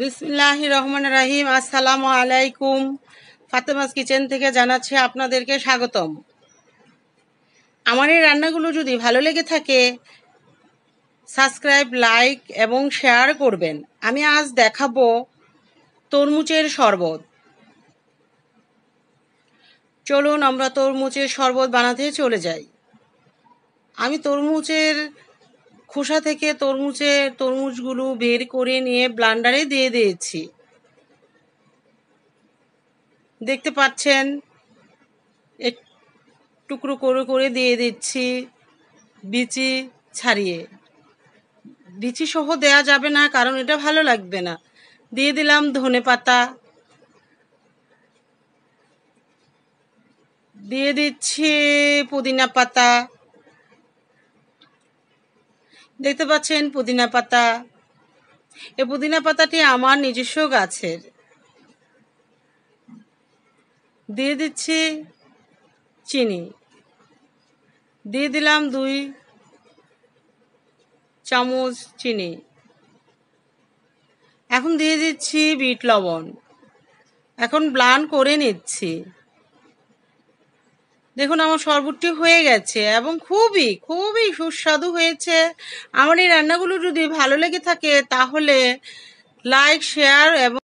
বিসমিল্লাহ রহমান রাহিম আসসালামু আলাইকুম ফাতেমাস কিচেন থেকে জানাচ্ছি আপনাদেরকে স্বাগতম আমার এই রান্নাগুলো যদি ভালো লেগে থাকে সাবস্ক্রাইব লাইক এবং শেয়ার করবেন আমি আজ দেখাবো তরমুজের শরবত চলুন আমরা তরমুজের শরবত বানাতে চলে যাই আমি তরমুজের খোসা থেকে তরমুজে তরমুজগুলো বের করে নিয়ে ব্লান্ডারে দিয়ে দিয়েছি দেখতে পাচ্ছেন এক টুকরো করে করে দিয়ে দিচ্ছি বিচি ছাড়িয়ে বিচি সহ দেয়া যাবে না কারণ এটা ভালো লাগবে না দিয়ে দিলাম ধনে পাতা দিয়ে দিচ্ছি পুদিনা পাতা দেখতে পাচ্ছেন পুদিনা পাতা এ পুদিনা পাতাটি আমার নিজস্ব গাছের দিয়ে দিচ্ছি চিনি দিয়ে দিলাম দুই চামচ চিনি এখন দিয়ে দিচ্ছি বিট লবণ এখন ব্লান করে নিচ্ছি দেখুন আমার শরবতটি হয়ে গেছে এবং খুবই খুবই সুস্বাদু হয়েছে আমার এই রান্নাগুলো যদি ভালো লেগে থাকে তাহলে লাইক শেয়ার এবং